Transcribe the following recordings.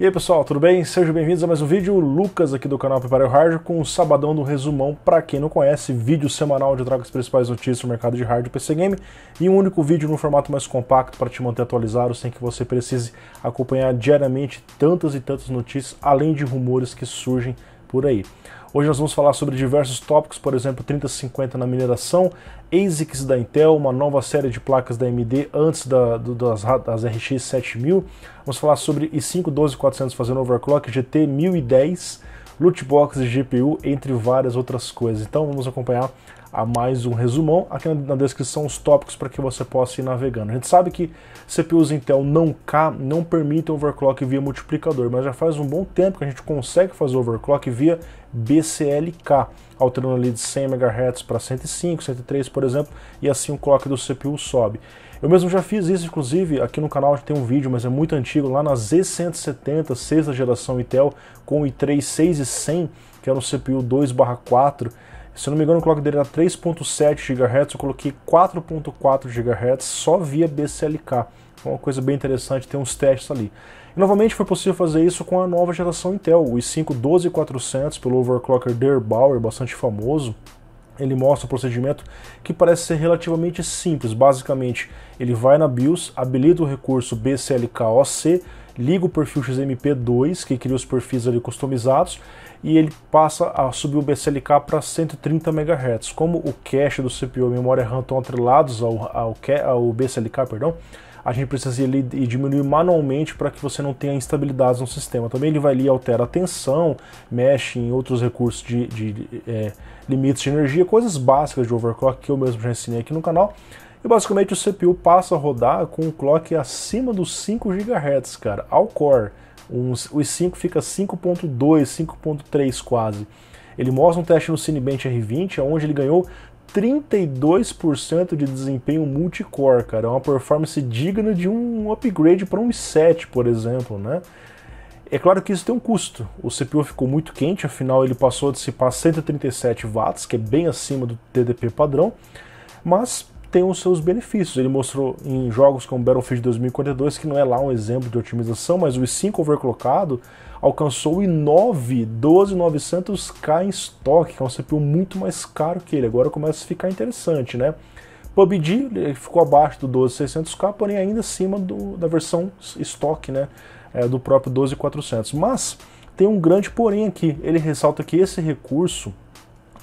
E aí pessoal, tudo bem? Sejam bem-vindos a mais um vídeo, Lucas aqui do canal Prepare o Hard com o um sabadão do resumão, para quem não conhece, vídeo semanal onde eu trago as principais notícias do mercado de hard e PC Game e um único vídeo no formato mais compacto para te manter atualizado sem que você precise acompanhar diariamente tantas e tantas notícias, além de rumores que surgem por aí. Hoje nós vamos falar sobre diversos tópicos, por exemplo, 3050 na mineração, ASICs da Intel, uma nova série de placas da AMD antes da, do, das, das RX 7000. Vamos falar sobre i5 12400 fazendo overclock, GT 1010, loot boxes de GPU, entre várias outras coisas. Então vamos acompanhar a mais um resumão. Aqui na descrição os tópicos para que você possa ir navegando. A gente sabe que CPUs Intel não K não permitem overclock via multiplicador, mas já faz um bom tempo que a gente consegue fazer overclock via BCLK, alterando ali de 100 MHz para 105, 103, por exemplo, e assim o clock do CPU sobe. Eu mesmo já fiz isso, inclusive, aqui no canal tem um vídeo, mas é muito antigo, lá na Z170, sexta geração Intel, com o i3 6100, que era um CPU 2/4, se eu não me engano, o clock dele era 3.7 GHz, eu coloquei 4.4 GHz só via BCLK. Então, uma coisa bem interessante, tem uns testes ali. E, novamente foi possível fazer isso com a nova geração Intel, o i5 12400 pelo overclocker Der Bauer bastante famoso, ele mostra o procedimento que parece ser relativamente simples. Basicamente, ele vai na BIOS, habilita o recurso BCLKOC, liga o perfil XMP2, que cria os perfis ali customizados, e ele passa a subir o BCLK para 130 MHz. Como o cache do CPU e a memória RAM estão atrelados ao, ao, ao BCLK, perdão, a gente precisa ele, diminuir manualmente para que você não tenha instabilidades no sistema. Também ele vai ali altera a tensão, mexe em outros recursos de, de, de é, limites de energia, coisas básicas de overclock que eu mesmo já ensinei aqui no canal. E basicamente o CPU passa a rodar com um clock acima dos 5 GHz, cara, ao core. Uns, os 5 fica 5.2, 5.3 quase. Ele mostra um teste no Cinebench R20, onde ele ganhou 32% de desempenho multicore, cara. É uma performance digna de um upgrade para um i7, por exemplo, né? É claro que isso tem um custo. O CPU ficou muito quente, afinal ele passou a dissipar 137 watts, que é bem acima do TDP padrão, mas tem os seus benefícios. Ele mostrou em jogos como Battlefield 2042, que não é lá um exemplo de otimização, mas o i5 overclockado alcançou o i9 12900K em estoque, que é um CPU muito mais caro que ele. Agora começa a ficar interessante, né? PUBG ele ficou abaixo do 12600K, porém ainda acima do, da versão estoque, né? É, do próprio 12400. Mas tem um grande porém aqui. Ele ressalta que esse recurso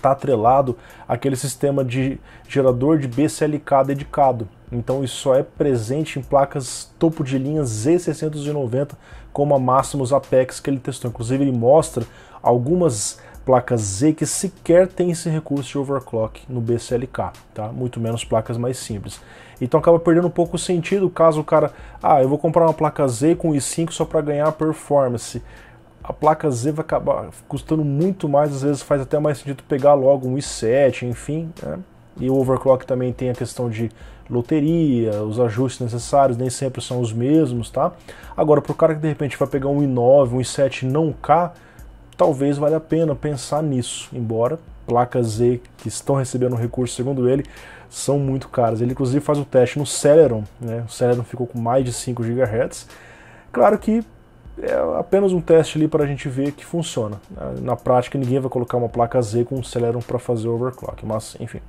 está atrelado àquele sistema de gerador de BCLK dedicado. Então isso só é presente em placas topo de linha Z690 como a Maximus Apex que ele testou. Inclusive ele mostra algumas placas Z que sequer tem esse recurso de overclock no BCLK, tá? Muito menos placas mais simples. Então acaba perdendo um pouco o sentido caso o cara, ah, eu vou comprar uma placa Z com i5 só para ganhar performance a placa Z vai acabar custando muito mais, às vezes faz até mais sentido pegar logo um i7, enfim. Né? E o overclock também tem a questão de loteria, os ajustes necessários nem sempre são os mesmos, tá? Agora, para o cara que de repente vai pegar um i9, um i7 não K, talvez valha a pena pensar nisso, embora placas Z que estão recebendo recurso, segundo ele, são muito caras. Ele inclusive faz o teste no Celeron, né? O Celeron ficou com mais de 5 GHz. Claro que é apenas um teste ali para a gente ver que funciona. Na prática, ninguém vai colocar uma placa Z com um Celeron para fazer o overclock, mas enfim.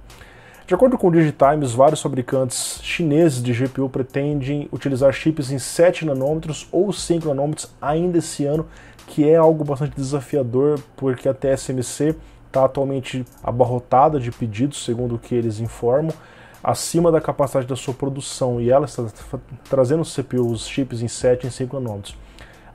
De acordo com o Digitimes, vários fabricantes chineses de GPU pretendem utilizar chips em 7 nanômetros ou 5 nanômetros ainda esse ano, que é algo bastante desafiador, porque a TSMC está atualmente abarrotada de pedidos, segundo o que eles informam, acima da capacidade da sua produção, e ela está trazendo CPUs os chips em 7 e 5 nanômetros.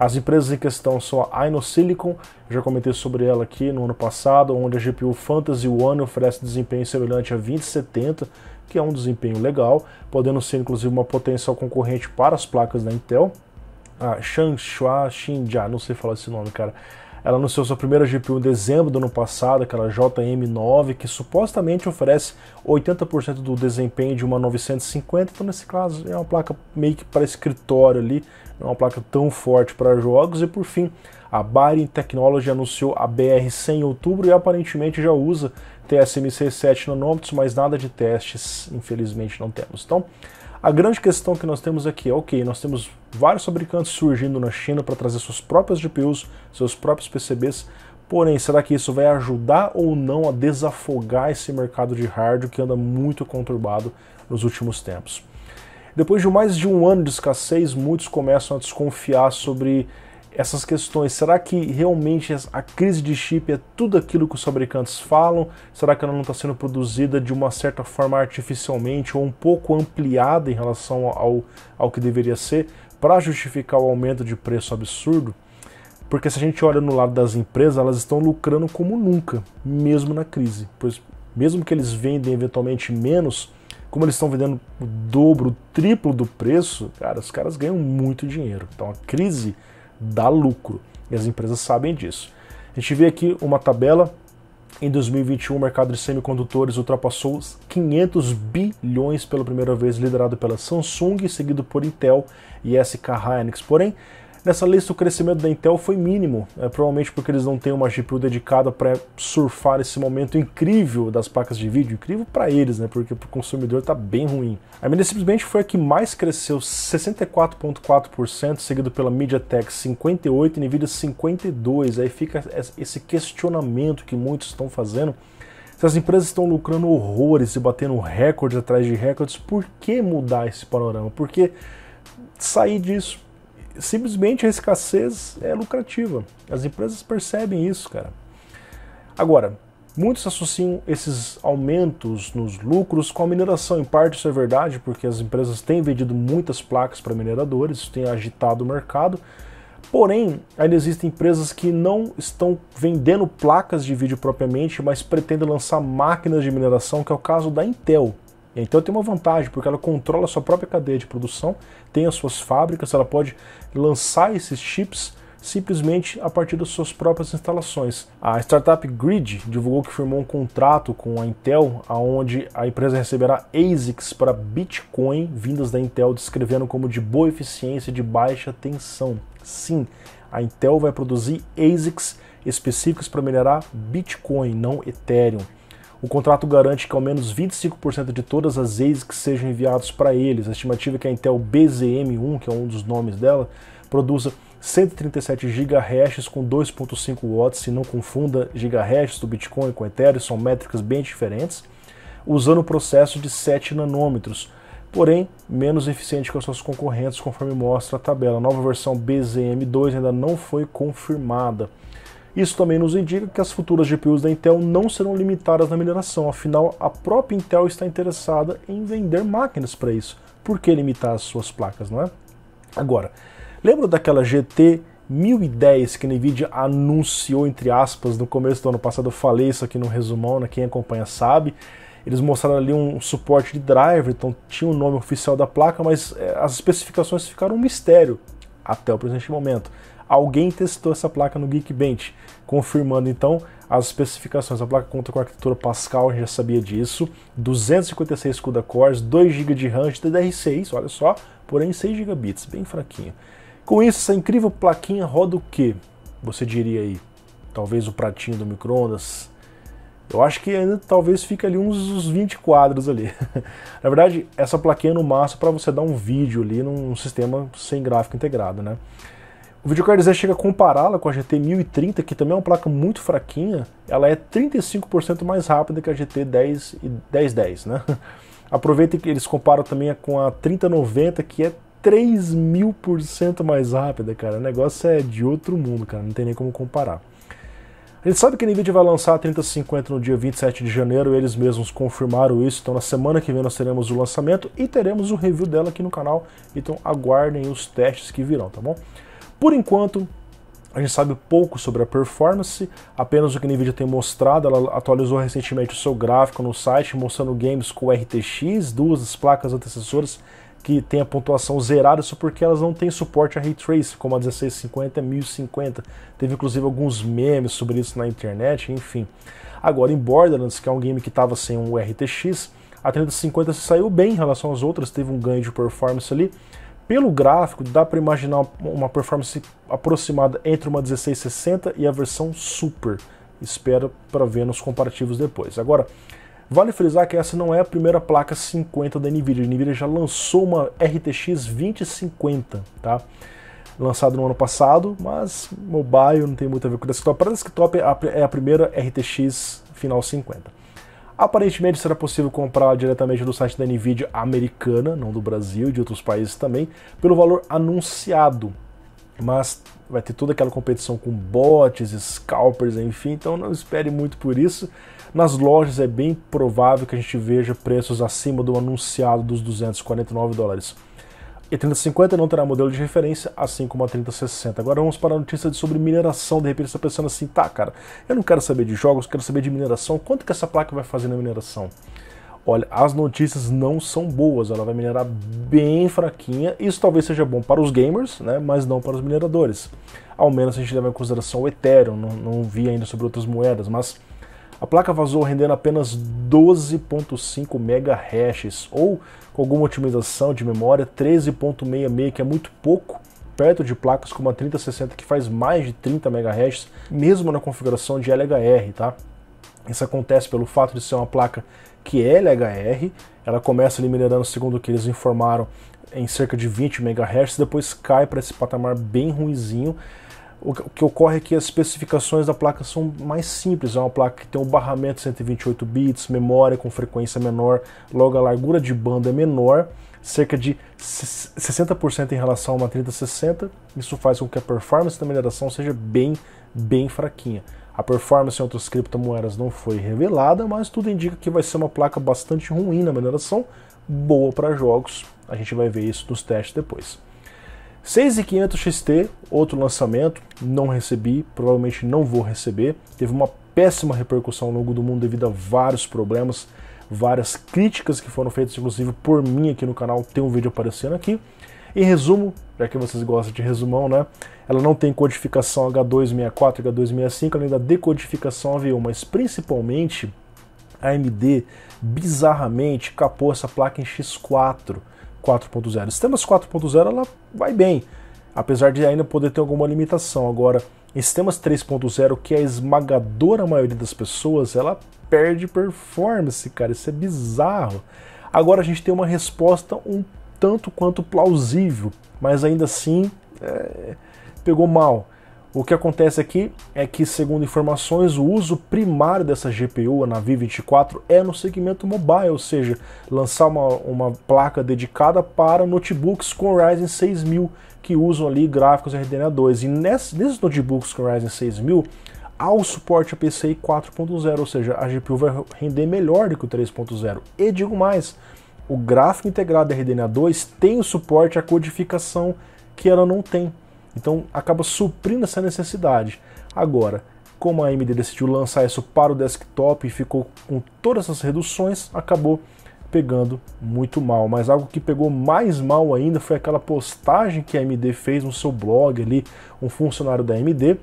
As empresas em questão são a Inosilicon, já comentei sobre ela aqui no ano passado, onde a GPU Fantasy One oferece desempenho semelhante a 2070, que é um desempenho legal, podendo ser inclusive uma potencial concorrente para as placas da Intel. A ah, Shanxia, Xinjia, não sei falar esse nome, cara ela anunciou sua primeira GPU em dezembro do ano passado, aquela JM9, que supostamente oferece 80% do desempenho de uma 950. Então, nesse caso, é uma placa meio que para escritório ali, não é uma placa tão forte para jogos. E por fim, a Baring Technology anunciou a BR100 em outubro e aparentemente já usa TSMC 7 nanômetros, mas nada de testes, infelizmente não temos. Então, a grande questão que nós temos aqui é, ok, nós temos vários fabricantes surgindo na China para trazer suas próprias GPUs, seus próprios PCBs, porém, será que isso vai ajudar ou não a desafogar esse mercado de hardware que anda muito conturbado nos últimos tempos? Depois de mais de um ano de escassez, muitos começam a desconfiar sobre essas questões. Será que realmente a crise de chip é tudo aquilo que os fabricantes falam? Será que ela não está sendo produzida de uma certa forma artificialmente ou um pouco ampliada em relação ao, ao que deveria ser para justificar o aumento de preço absurdo? Porque se a gente olha no lado das empresas, elas estão lucrando como nunca, mesmo na crise. Pois mesmo que eles vendem eventualmente menos, como eles estão vendendo o dobro, o triplo do preço, cara, os caras ganham muito dinheiro. Então a crise dá lucro. E as empresas sabem disso. A gente vê aqui uma tabela. Em 2021, o mercado de semicondutores ultrapassou 500 bilhões pela primeira vez, liderado pela Samsung, seguido por Intel e SK Hynix. Porém, Nessa lista, o crescimento da Intel foi mínimo, é, provavelmente porque eles não têm uma GPU dedicada para surfar esse momento incrível das placas de vídeo. Incrível para eles, né? Porque para o consumidor está bem ruim. A AMD simplesmente foi a que mais cresceu, 64,4%, seguido pela MediaTek 58% e NVIDIA 52%. Aí fica esse questionamento que muitos estão fazendo. Se as empresas estão lucrando horrores e batendo recordes atrás de recordes, por que mudar esse panorama? Por que sair disso? simplesmente a escassez é lucrativa. As empresas percebem isso, cara. Agora, muitos associam esses aumentos nos lucros com a mineração. Em parte isso é verdade, porque as empresas têm vendido muitas placas para mineradores, isso tem agitado o mercado. Porém, ainda existem empresas que não estão vendendo placas de vídeo propriamente, mas pretendem lançar máquinas de mineração, que é o caso da Intel. Então tem uma vantagem, porque ela controla a sua própria cadeia de produção, tem as suas fábricas, ela pode lançar esses chips simplesmente a partir das suas próprias instalações. A startup Grid divulgou que firmou um contrato com a Intel, aonde a empresa receberá ASICs para Bitcoin vindas da Intel, descrevendo como de boa eficiência e de baixa tensão. Sim, a Intel vai produzir ASICs específicos para minerar Bitcoin, não Ethereum. O contrato garante que ao menos 25% de todas as ASICs que sejam enviados para eles. A estimativa é que a Intel BZM1, que é um dos nomes dela, produza 137 GHz com 2.5 watts, se não confunda GHz do Bitcoin com Ethereum, são métricas bem diferentes, usando o processo de 7 nanômetros, porém menos eficiente que as suas concorrentes, conforme mostra a tabela. A nova versão BZM2 ainda não foi confirmada. Isso também nos indica que as futuras GPUs da Intel não serão limitadas na mineração, afinal, a própria Intel está interessada em vender máquinas para isso. Por que limitar as suas placas, não é? Agora, lembra daquela GT 1010 que a Nvidia anunciou, entre aspas, no começo do ano passado? Eu falei isso aqui no resumão, né? quem acompanha sabe. Eles mostraram ali um suporte de driver, então tinha o um nome oficial da placa, mas eh, as especificações ficaram um mistério até o presente momento alguém testou essa placa no Geekbench, confirmando então as especificações. A placa conta com arquitetura Pascal, a gente já sabia disso, 256 CUDA cores, 2 GB de RAM, DDR6, olha só, porém 6 GB, bem fraquinho. Com isso, essa incrível plaquinha roda o quê? Você diria aí, talvez o pratinho do microondas eu acho que ainda talvez fique ali uns, uns 20 quadros ali. Na verdade, essa plaquinha é no máximo para você dar um vídeo ali num sistema sem gráfico integrado, né? O videocard Z chega a compará-la com a GT 1030, que também é uma placa muito fraquinha, ela é 35% mais rápida que a GT 10 e 1010, né? Aproveita que eles comparam também com a 3090, que é 3.000% mais rápida, cara. O negócio é de outro mundo, cara. Não tem nem como comparar. A gente sabe que a NVIDIA vai lançar a 3050 no dia 27 de janeiro, eles mesmos confirmaram isso, então na semana que vem nós teremos o lançamento e teremos o review dela aqui no canal, então aguardem os testes que virão, tá bom? Por enquanto, a gente sabe pouco sobre a performance, apenas o que a NVIDIA tem mostrado. Ela atualizou recentemente o seu gráfico no site, mostrando games com RTX, duas das placas antecessoras que tem a pontuação zerada, isso porque elas não têm suporte a Ray Trace, como a 1650 e 1050. Teve inclusive alguns memes sobre isso na internet, enfim. Agora, em Borderlands, que é um game que estava sem um RTX, a 3050 se saiu bem em relação às outras, teve um ganho de performance ali, pelo gráfico, dá para imaginar uma performance aproximada entre uma 1660 e a versão Super. Espera para ver nos comparativos depois. Agora, vale frisar que essa não é a primeira placa 50 da Nvidia. A Nvidia já lançou uma RTX 2050, tá? Lançada no ano passado, mas mobile não tem muito a ver com desktop. Para desktop é a primeira RTX final 50. Aparentemente será possível comprar diretamente no site da Nvidia americana, não do Brasil e de outros países também, pelo valor anunciado. Mas vai ter toda aquela competição com bots, scalpers, enfim, então não espere muito por isso. Nas lojas é bem provável que a gente veja preços acima do anunciado dos 249 dólares. E a 3050 não terá modelo de referência, assim como a 3060. Agora vamos para a notícia sobre mineração. De repente você está pensando assim, tá cara, eu não quero saber de jogos, quero saber de mineração. Quanto que essa placa vai fazer na mineração? Olha, as notícias não são boas, ela vai minerar bem fraquinha. Isso talvez seja bom para os gamers, né, mas não para os mineradores. Ao menos a gente leva em consideração o Ethereum, não, não vi ainda sobre outras moedas, mas a placa vazou rendendo apenas 12.5 MHz ou com alguma otimização de memória 13.66, que é muito pouco perto de placas como a 3060 que faz mais de 30 MHz, mesmo na configuração de LHR, tá? Isso acontece pelo fato de ser uma placa que é LHR, ela começa ali minerando, segundo o que eles informaram, em cerca de 20 MHz, depois cai para esse patamar bem ruizinho o que ocorre é que as especificações da placa são mais simples. É uma placa que tem um barramento de 128 bits, memória com frequência menor, logo a largura de banda é menor, cerca de 60% em relação a uma 3060. Isso faz com que a performance da mineração seja bem, bem fraquinha. A performance em outras criptomoedas não foi revelada, mas tudo indica que vai ser uma placa bastante ruim na mineração, boa para jogos. A gente vai ver isso nos testes depois. 6500 XT, outro lançamento, não recebi, provavelmente não vou receber. Teve uma péssima repercussão ao longo do mundo devido a vários problemas, várias críticas que foram feitas, inclusive por mim aqui no canal, tem um vídeo aparecendo aqui. Em resumo, já que vocês gostam de resumão, né? Ela não tem codificação H264, H265, além da decodificação AV1, mas principalmente a AMD bizarramente capou essa placa em X4. 4.0. Sistemas 4.0 ela vai bem, apesar de ainda poder ter alguma limitação. Agora, em sistemas 3.0, que é a esmagadora maioria das pessoas, ela perde performance, cara. Isso é bizarro. Agora a gente tem uma resposta um tanto quanto plausível, mas ainda assim é, pegou mal. O que acontece aqui é que, segundo informações, o uso primário dessa GPU, a Navi 24, é no segmento mobile, ou seja, lançar uma, uma placa dedicada para notebooks com Ryzen 6000 que usam ali gráficos RDNA 2. E nesses notebooks com Ryzen 6000 há o suporte a PCI 4.0, ou seja, a GPU vai render melhor do que o 3.0. E digo mais, o gráfico integrado RDNA 2 tem o suporte à codificação que ela não tem. Então acaba suprindo essa necessidade. Agora, como a AMD decidiu lançar isso para o desktop e ficou com todas essas reduções, acabou pegando muito mal. Mas algo que pegou mais mal ainda foi aquela postagem que a AMD fez no seu blog ali, um funcionário da AMD,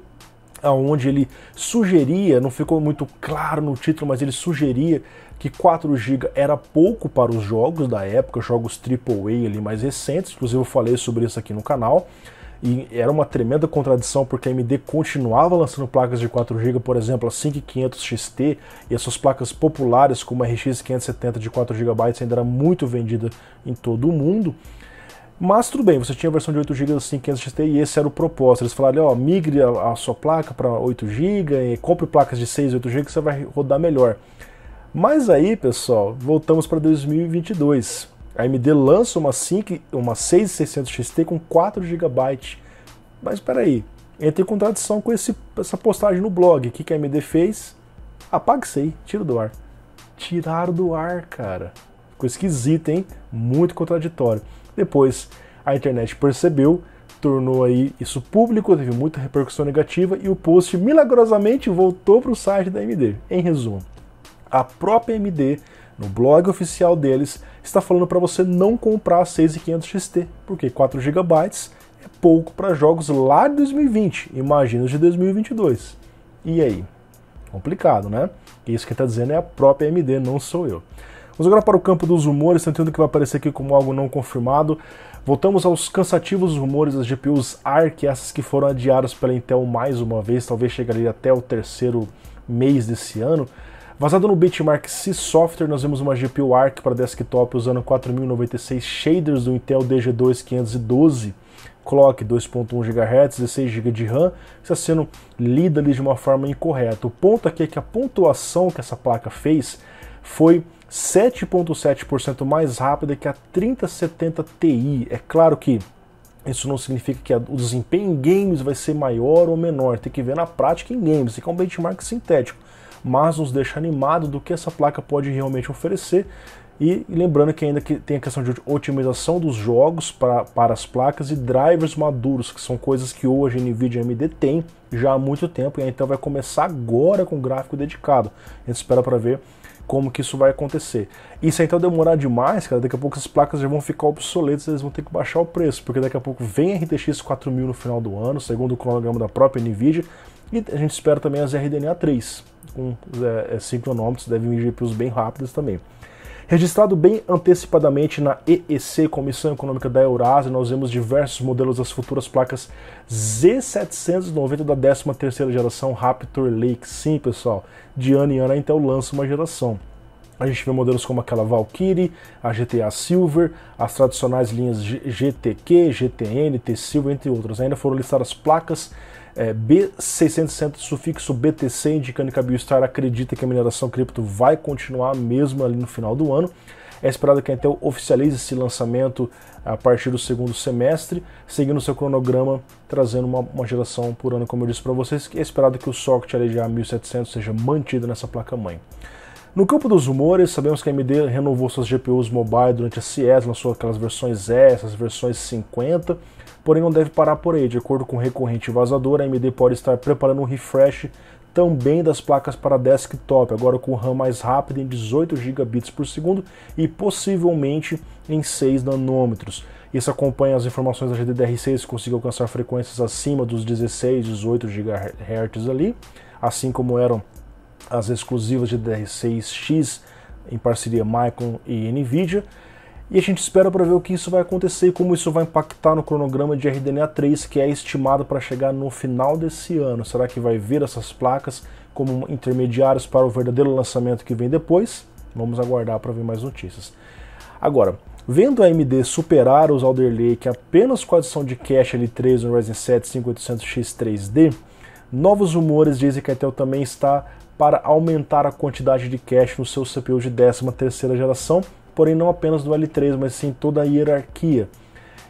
aonde ele sugeria, não ficou muito claro no título, mas ele sugeria que 4 GB era pouco para os jogos da época, jogos AAA ali mais recentes, inclusive eu falei sobre isso aqui no canal. E era uma tremenda contradição porque a AMD continuava lançando placas de 4 GB, por exemplo, a 5500 XT, e essas placas populares como a RX 570 de 4 GB ainda era muito vendida em todo o mundo. Mas tudo bem, você tinha a versão de 8 GB da 5500 XT e esse era o propósito. Eles falaram, ó, migre a, a sua placa para 8 GB e compre placas de 6 e 8 GB que você vai rodar melhor. Mas aí, pessoal, voltamos para 2022. A AMD lança uma, 5, uma 6600 XT com 4 GB. Mas espera aí, entra em contradição com esse, essa postagem no blog. O que, que a AMD fez? Apaga isso aí, tira do ar. Tiraram do ar, cara. Ficou esquisito, hein? Muito contraditório. Depois a internet percebeu, tornou aí isso público, teve muita repercussão negativa e o post milagrosamente voltou para o site da AMD. Em resumo, a própria AMD, no blog oficial deles, está falando para você não comprar a 6500 XT, porque 4 GB é pouco para jogos lá de 2020, imagina os de 2022. E aí? Complicado, né? Isso que está dizendo é a própria AMD, não sou eu. Vamos agora para o campo dos rumores, tentando que vai aparecer aqui como algo não confirmado. Voltamos aos cansativos rumores das GPUs ARC, essas que foram adiadas pela Intel mais uma vez, talvez ali até o terceiro mês desse ano. Vazado no benchmark C Software, nós vemos uma GPU Arc para desktop usando 4096 shaders do Intel DG2 512 clock 2.1 GHz, 16 GB de RAM, está sendo lida ali de uma forma incorreta. O ponto aqui é que a pontuação que essa placa fez foi 7.7% mais rápida que a 3070 Ti. É claro que isso não significa que o desempenho em games vai ser maior ou menor, tem que ver na prática em games, isso é um benchmark sintético mas nos deixa animado do que essa placa pode realmente oferecer. E lembrando que ainda que tem a questão de otimização dos jogos pra, para as placas e drivers maduros, que são coisas que hoje a NVIDIA AMD tem já há muito tempo, e então vai começar agora com gráfico dedicado. A gente espera para ver como que isso vai acontecer. E se então demorar demais, cara, daqui a pouco as placas já vão ficar obsoletas, eles vão ter que baixar o preço, porque daqui a pouco vem a RTX 4000 no final do ano, segundo o cronograma da própria NVIDIA, e a gente espera também as RDNA 3 com 5 é, é, nanômetros, devem vir para os bem rápidos também. Registrado bem antecipadamente na EEC, Comissão Econômica da Eurásia, nós vemos diversos modelos das futuras placas Z790 da 13 geração Raptor Lake. Sim, pessoal, de ano em ano até o lança uma geração. A gente vê modelos como aquela Valkyrie, a GTA Silver, as tradicionais linhas GTQ, GTN, T-Silver, entre outras. Ainda foram listadas placas é, b 600 sufixo BTC indicando que a Biostar acredita que a mineração cripto vai continuar mesmo ali no final do ano. É esperado que a Intel oficialize esse lançamento a partir do segundo semestre, seguindo seu cronograma, trazendo uma, uma geração por ano, como eu disse para vocês, é esperado que o socket ali de A1700 seja mantido nessa placa-mãe. No campo dos rumores, sabemos que a AMD renovou suas GPUs mobile durante a CES, lançou aquelas versões S, as versões 50, porém não deve parar por aí. De acordo com o recorrente vazador, a AMD pode estar preparando um refresh também das placas para desktop, agora com RAM mais rápido em 18 gigabits por segundo e possivelmente em 6 nanômetros. Isso acompanha as informações da GDDR6 que conseguiu alcançar frequências acima dos 16, 18 GHz ali, assim como eram as exclusivas de DR6X em parceria Micron e Nvidia. E a gente espera para ver o que isso vai acontecer e como isso vai impactar no cronograma de RDNA 3, que é estimado para chegar no final desse ano. Será que vai ver essas placas como intermediários para o verdadeiro lançamento que vem depois? Vamos aguardar para ver mais notícias. Agora, vendo a AMD superar os Alder Lake apenas com a adição de cache L3 no Ryzen 7 5800X 3D, novos rumores dizem que a Intel também está para aumentar a quantidade de cache no seu CPU de 13ª geração, porém não apenas do L3, mas sim toda a hierarquia.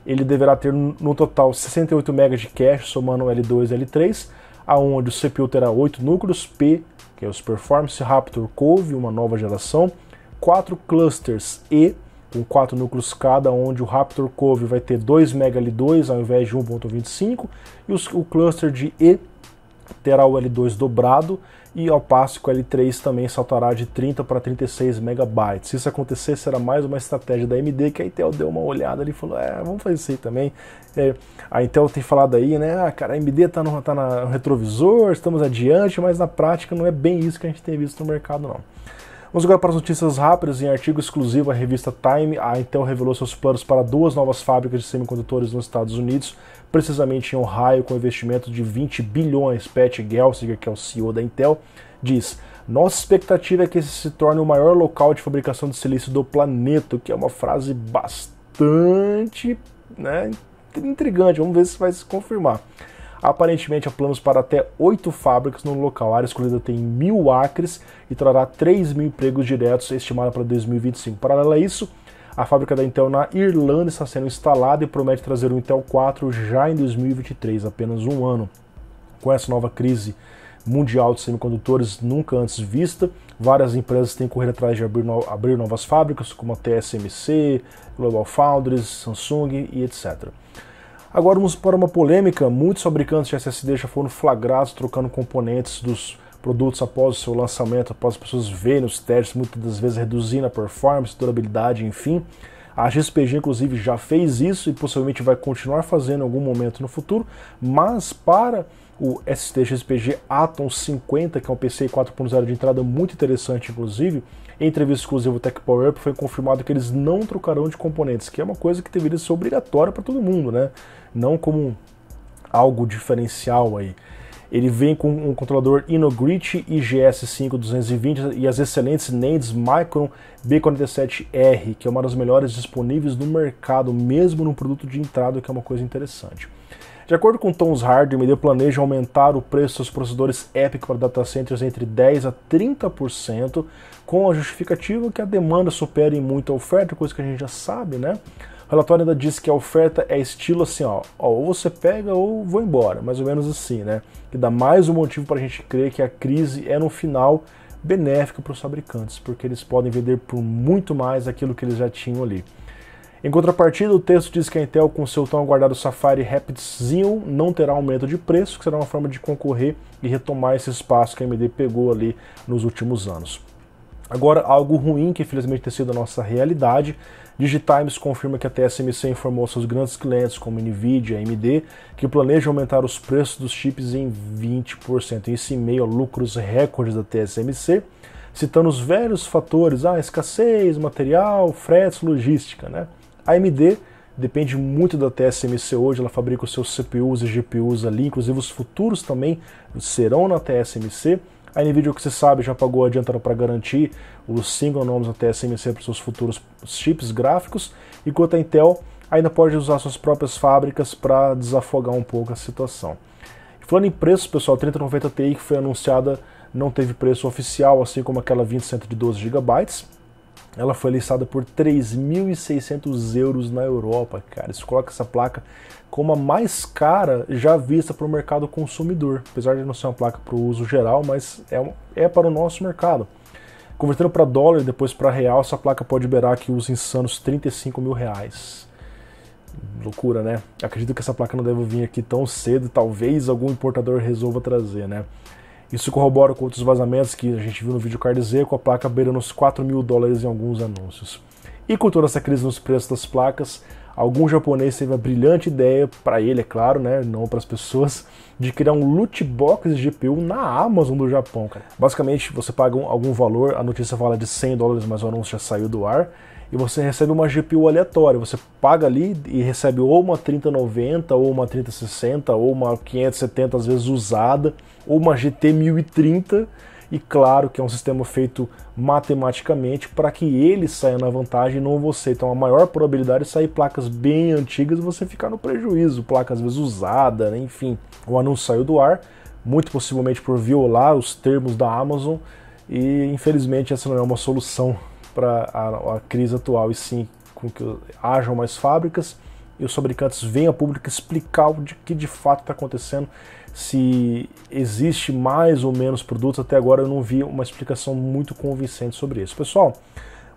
Ele deverá ter no total 68 MB de cache, somando L2 e L3, aonde o CPU terá 8 núcleos P, que é os Performance Raptor Cove, uma nova geração, 4 clusters E, com 4 núcleos cada, onde o Raptor Cove vai ter 2 MB L2 ao invés de 1.25, e os, o cluster de E terá o L2 dobrado, e ao passo que o L3 também saltará de 30 para 36 megabytes. Se isso acontecer, será mais uma estratégia da AMD, que a Intel deu uma olhada ali e falou, é, vamos fazer isso aí também. É, a Intel tem falado aí, né, ah, cara, a AMD está no, tá no retrovisor, estamos adiante, mas na prática não é bem isso que a gente tem visto no mercado não. Vamos agora para as notícias rápidas. Em artigo exclusivo à revista Time, a Intel revelou seus planos para duas novas fábricas de semicondutores nos Estados Unidos, precisamente em Ohio, com investimento de 20 bilhões. Pat Gelsinger, que é o CEO da Intel, diz: Nossa expectativa é que esse se torne o maior local de fabricação de silício do planeta, que é uma frase bastante né, intrigante. Vamos ver se vai se confirmar. Aparentemente há planos para até oito fábricas no local. A área escolhida tem mil acres e trará 3 mil empregos diretos, estimada para 2025. Paralelo a isso, a fábrica da Intel na Irlanda está sendo instalada e promete trazer o Intel 4 já em 2023, apenas um ano. Com essa nova crise mundial de semicondutores nunca antes vista, várias empresas têm corrido atrás de abrir, no abrir novas fábricas, como a TSMC, Global Foundries, Samsung e etc. Agora vamos para uma polêmica. Muitos fabricantes de SSD já foram flagrados trocando componentes dos produtos após o seu lançamento, após as pessoas verem os testes, muitas das vezes reduzindo a performance, durabilidade, enfim. A GSPG, inclusive, já fez isso e possivelmente vai continuar fazendo em algum momento no futuro, mas para o STXPG Atom 50, que é um PC 4.0 de entrada muito interessante, inclusive. Em entrevista exclusiva do Tech Power Up foi confirmado que eles não trocarão de componentes, que é uma coisa que deveria ser obrigatória para todo mundo, né? Não como algo diferencial aí. Ele vem com um controlador InnoGrit IGS5220 e as excelentes NANDs Micron B47R, que é uma das melhores disponíveis no mercado, mesmo num produto de entrada, que é uma coisa interessante. De acordo com Tom's Hard, o MD planeja aumentar o preço dos processadores EPIC para data centers entre 10% a 30%, com a justificativa que a demanda supere muito a oferta, coisa que a gente já sabe, né? O relatório ainda diz que a oferta é estilo assim, ó, ó, ou você pega ou vou embora, mais ou menos assim, né? Que dá mais um motivo para a gente crer que a crise é no final benéfica para os fabricantes, porque eles podem vender por muito mais aquilo que eles já tinham ali. Em contrapartida, o texto diz que a Intel, com seu tão aguardado Safari Rapid não terá aumento de preço, que será uma forma de concorrer e retomar esse espaço que a AMD pegou ali nos últimos anos. Agora, algo ruim que infelizmente tem sido a nossa realidade. Digitimes confirma que a TSMC informou seus grandes clientes, como Nvidia e AMD, que planejam aumentar os preços dos chips em 20%. Isso em meio a lucros recordes da TSMC, citando os velhos fatores, ah, escassez, material, fretes, logística, né? A AMD depende muito da TSMC hoje, ela fabrica os seus CPUs e GPUs ali, inclusive os futuros também serão na TSMC. A Nvidia, que você sabe, já pagou adiantado para garantir os single nomes da TSMC para os seus futuros chips gráficos, enquanto a Intel ainda pode usar suas próprias fábricas para desafogar um pouco a situação. falando em preço, pessoal, a 3090 Ti que foi anunciada não teve preço oficial, assim como aquela 20 de 12 GB ela foi listada por 3.600 euros na Europa, cara. Isso coloca essa placa como a mais cara já vista para o mercado consumidor. Apesar de não ser uma placa para o uso geral, mas é, é para o nosso mercado. Convertendo para dólar e depois para real, essa placa pode liberar aqui os insanos 35 mil reais. Loucura, né? Acredito que essa placa não deve vir aqui tão cedo. Talvez algum importador resolva trazer, né? Isso corrobora com outros vazamentos que a gente viu no vídeo Z, com a placa beirando os 4 mil dólares em alguns anúncios. E com toda essa crise nos preços das placas, algum japonês teve a brilhante ideia, para ele é claro, né, não para as pessoas, de criar um loot box de GPU na Amazon do Japão, cara. Basicamente, você paga algum valor, a notícia fala de 100 dólares, mas o anúncio já saiu do ar, e você recebe uma GPU aleatória, você paga ali e recebe ou uma 3090, ou uma 3060, ou uma 570 às vezes usada, ou uma GT 1030 e claro que é um sistema feito matematicamente para que ele saia na vantagem e não você. Então a maior probabilidade é sair placas bem antigas e você ficar no prejuízo, placa às vezes usada, né? enfim. O anúncio saiu do ar, muito possivelmente por violar os termos da Amazon e infelizmente essa não é uma solução para a, a crise atual e sim com que hajam mais fábricas e os fabricantes venham a público explicar o que de fato está acontecendo se existe mais ou menos produtos. Até agora eu não vi uma explicação muito convincente sobre isso. Pessoal,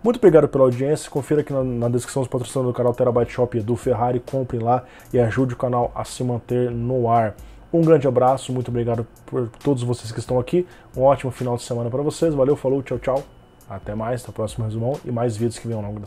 muito obrigado pela audiência. Confira aqui na, na descrição os patrocinadores do canal Terabyte Shop do Ferrari. compre lá e ajude o canal a se manter no ar. Um grande abraço, muito obrigado por todos vocês que estão aqui. Um ótimo final de semana para vocês. Valeu, falou, tchau, tchau. Até mais, até o próximo resumão e mais vídeos que venham ao longo da